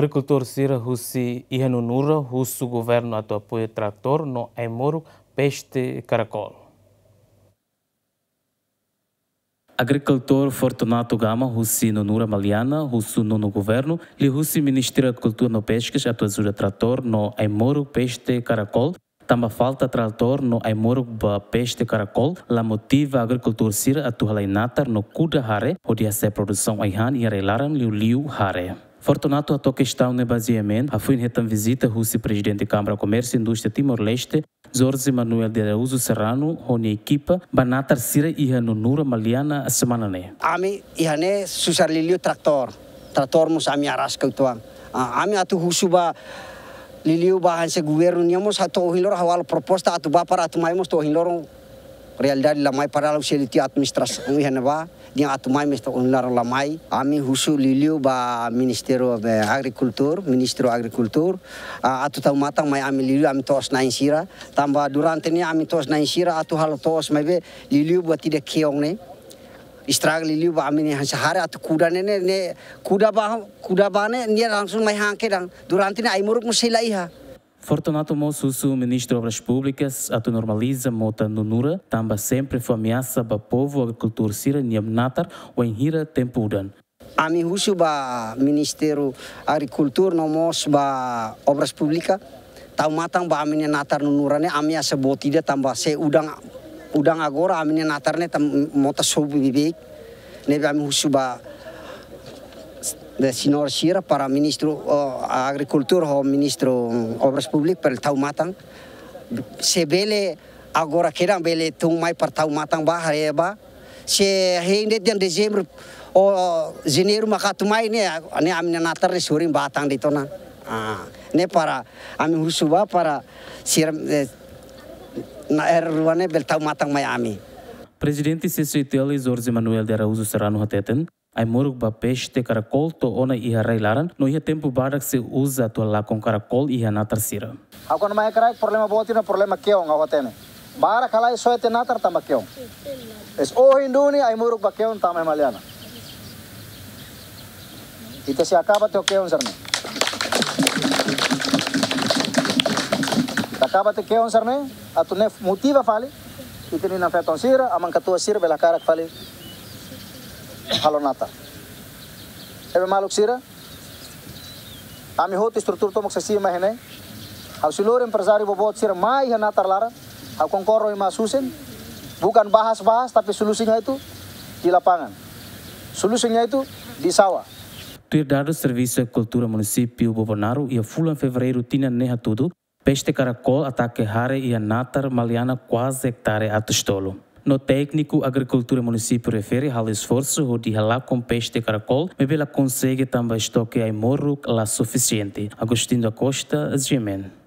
Agricultor Sira Russi Ihanunura, russo governo ato apoio trator no Aimoro, peste caracol. Agricultor Fortunato Gama, Russi Nunura Maliana, Russo Nono Governo, li russo Ministério da Cultura no Pescas, atuazura trator no Aimoro, peste caracol, tamba falta trator no Aimoro, ba peste caracol la motiva agricultor Sira atu halai natar no kuda hare hodia se produção aihan e arelaram liu liu hare Fortunato ato está no baseamento, a fui retam visita Rússia presidente Câmara Comércio e Indústria Timor-Leste, Zorzi Manuel de Araújo Serrano, a equipa, banata sira e nura maliana a semana ne. Ami iha ne susar lilio trator traktor mus ami aras kautuam. Ami atu ba lilio bahan hanse governo niamos ato hilor hawal proposta atu para atu maimos to hilorong realidade lamai para o administras, administração e renova dia atumai mestre unlar lamai ami husu liliu ba ministério da agricultura ministero agricultura ah, atu tau matang mai ami liliu ami tos na sira tamba durante ni ami tos nain sira atu hal tos mai be liliu ba tidak keong ne istirahat liliu ba amini yang sehari atu kuda nene ne kuda ba kuda ba ne nia langsung mai hangke dang durante ne aimuruk musilaiha Fortunato Mossusu, ministro de Obras Públicas, atu normaliza mota nunura, tamba sempre foi ameaça para povo agricultor sira niam natar ou enhira tempudan. Ami husu ba Ministério Agricultura no mos ba Obras Públicas, tau matang ba aminya natar nunura ne ameaça botida tamba se udang udang agora aminya natar ne tam mota sobu bibik. Ne ami husu ba de senhor Sira para ministro agricultura ho ministro obras publik per tau matang se bele agora kira bele tung mai para tau matang ba hare ba se hende den dezembro o janeiro makatu mai ne ne amina natar ne Surin batang ditona ah ne para ami husuba para si na erwane bel tau matang mai ami Presidente Sestritela Zorzi Manuel de Araújo Serrano Hateten Ai muruk ba peste caracol to ona iha railaran, no iha tempo barak se usa to la com caracol iha na tarsira. Ako na mai karai problema boti na problema keong awa teme. Bara kalai soe te na tarta ma keong. Es o hinduni ai muruk ba keong tamai maliana. Ite se acaba te o keong sarne. Acaba te keong sarne, atu ne motiva fale. Ite ni na fetonsira, amankatua sirve la cara fale. halonata. Ebe maluk sira, ami hoti struktur tomok sesi hene, au seluruh empresario bobot sira mai natar lara, au kongkoro ima susen, bukan bahas-bahas tapi solusinya itu di lapangan. Solusinya itu di sawah. Tuir Serviço servisa kultura munisipiu bobonaru ia fulan fevereiro tinha neha tudu, peste caracol atake hare ia natar maliana sektare atu stolo. No técnico, agricultura município refere ao esforço de ralar com de caracol, mas ela consegue também estoque em morro lá suficiente. Agostinho da Costa, Gemen.